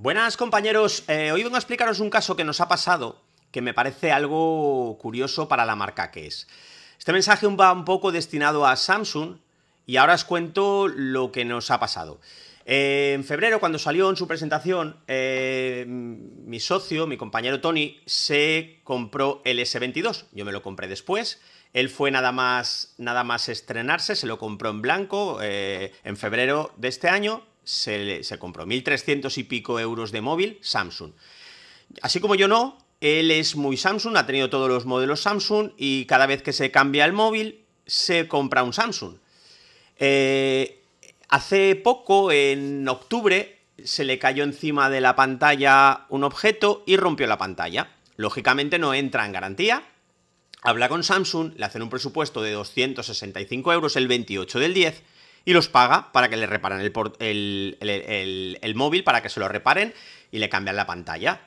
Buenas compañeros, eh, hoy vengo a explicaros un caso que nos ha pasado que me parece algo curioso para la marca que es. Este mensaje va un poco destinado a Samsung y ahora os cuento lo que nos ha pasado. Eh, en febrero, cuando salió en su presentación, eh, mi socio, mi compañero Tony, se compró el S22. Yo me lo compré después. Él fue nada más, nada más estrenarse, se lo compró en blanco en febrero de este año se, compró 1.300 y pico euros de móvil Samsung. Así como yo no, él es muy Samsung, ha tenido todos los modelos Samsung y cada vez que se cambia el móvil se compra un Samsung. Eh, hace poco, en octubre, se le cayó encima de la pantalla un objeto y rompió la pantalla. Lógicamente no entra en garantía. Habla con Samsung, le hacen un presupuesto de 265 euros el 28 del 10 y los paga para que le reparen el, el, móvil, para que se lo reparen y le cambian la pantalla.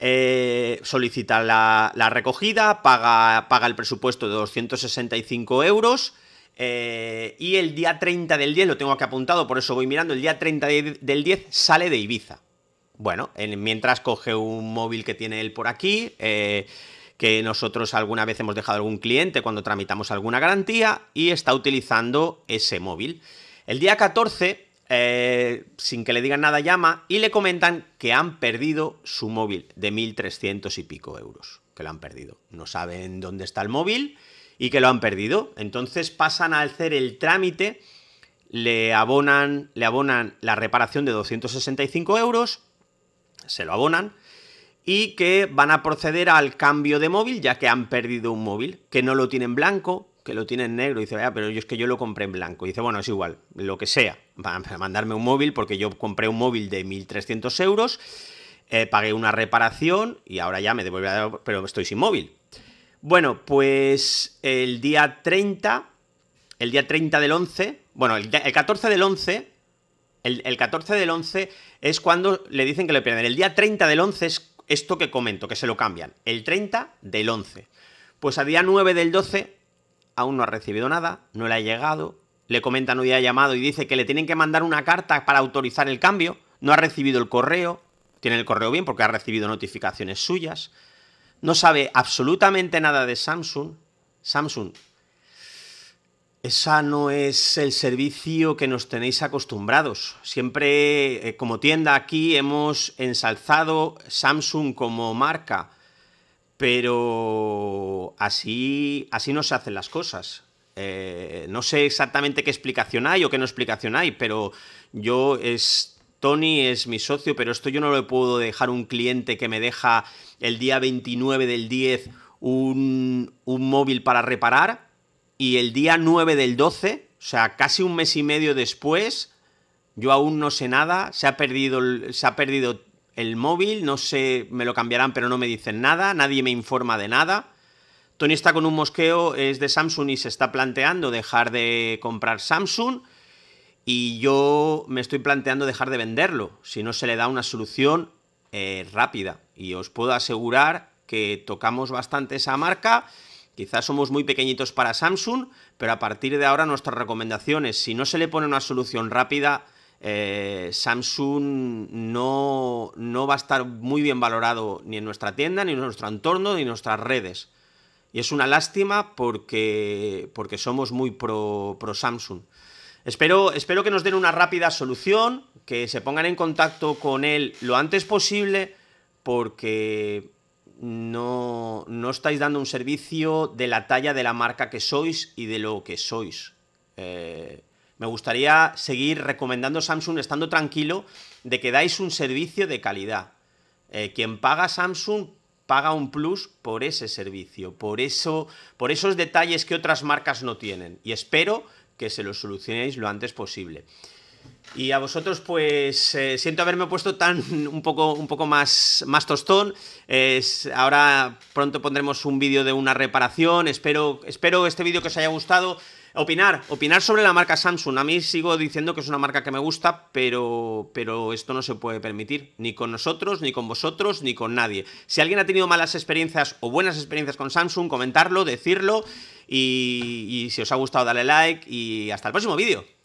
Eh, solicita la, recogida, paga, paga, el presupuesto de 265 euros. Eh, y el día 30 del 10, lo tengo aquí apuntado, por eso voy mirando, el día 30 del 10 sale de Ibiza. Bueno, mientras coge un móvil que tiene él por aquí, eh, que nosotros alguna vez hemos dejado algún cliente cuando tramitamos alguna garantía y está utilizando ese móvil. El día 14 eh, sin que le digan nada, llama y le comentan que han perdido su móvil de 1.300 y pico euros, que lo han perdido. No saben dónde está el móvil y que lo han perdido. Entonces pasan a hacer el trámite, le abonan, le abonan la reparación de 265 euros, se lo abonan y que van a proceder al cambio de móvil ya que han perdido un móvil, que no lo tienen blanco, que lo tienen negro. Y dice, vaya, pero yo es que yo lo compré en blanco. Y dice, bueno, es igual, lo que sea, van a mandarme un móvil porque yo compré un móvil de 1.300 euros, eh, pagué una reparación y ahora ya me devuelve, pero estoy sin móvil. Bueno, pues el día 30, el día 30 del 11, bueno, el, 14 del 11, el, el, 14 del 11 es cuando le dicen que le pierden. El día 30 del 11 es esto que comento, que se lo cambian, el 30 del 11. Pues a día 9 del 12 aún no ha recibido nada, no le ha llegado, le comentan hoy ha llamado y dice que le tienen que mandar una carta para autorizar el cambio, no ha recibido el correo, tiene el correo bien porque ha recibido notificaciones suyas, no sabe absolutamente nada de Samsung, Samsung esa no es el servicio que nos tenéis acostumbrados. Siempre, eh, como tienda aquí, hemos ensalzado Samsung como marca, pero así, así no se hacen las cosas. Eh, no sé exactamente qué explicación hay o qué no explicación hay, pero yo es Tony, es mi socio, pero esto yo no lo puedo dejar un cliente que me deja el día 29 del 10 un móvil para reparar y el día 9 del 12, o sea, casi un mes y medio después, yo aún no sé nada, se ha perdido, se ha perdido el móvil, no sé, me lo cambiarán, pero no me dicen nada, nadie me informa de nada. Tony está con un mosqueo, es de Samsung y se está planteando dejar de comprar Samsung y yo me estoy planteando dejar de venderlo, si no se le da una solución eh, rápida. Y os puedo asegurar que tocamos bastante esa marca Quizás somos muy pequeñitos para Samsung, pero a partir de ahora nuestras recomendaciones, si no se le pone una solución rápida, eh, Samsung no, va a estar muy bien valorado ni en nuestra tienda, ni en nuestro entorno, ni en nuestras redes. Y es una lástima porque, porque somos muy pro, Samsung. Espero, espero que nos den una rápida solución, que se pongan en contacto con él lo antes posible, porque no, no estáis dando un servicio de la talla de la marca que sois y de lo que sois. Eh, me gustaría seguir recomendando Samsung estando tranquilo de que dais un servicio de calidad. Eh, quien paga Samsung paga un plus por ese servicio, por, eso, por esos detalles que otras marcas no tienen. Y espero que se los solucionéis lo antes posible. Y a vosotros, pues eh, siento haberme puesto tan un poco, un poco más, más tostón. ahora pronto pondremos un vídeo de una reparación. Espero, espero este vídeo que os haya gustado. Opinar, opinar sobre la marca Samsung. A mí sigo diciendo que es una marca que me gusta, pero, pero esto no se puede permitir, ni con nosotros, ni con vosotros, ni con nadie. Si alguien ha tenido malas experiencias o buenas experiencias con Samsung, comentarlo, decirlo, y, y si os ha gustado, dale like y hasta el próximo vídeo.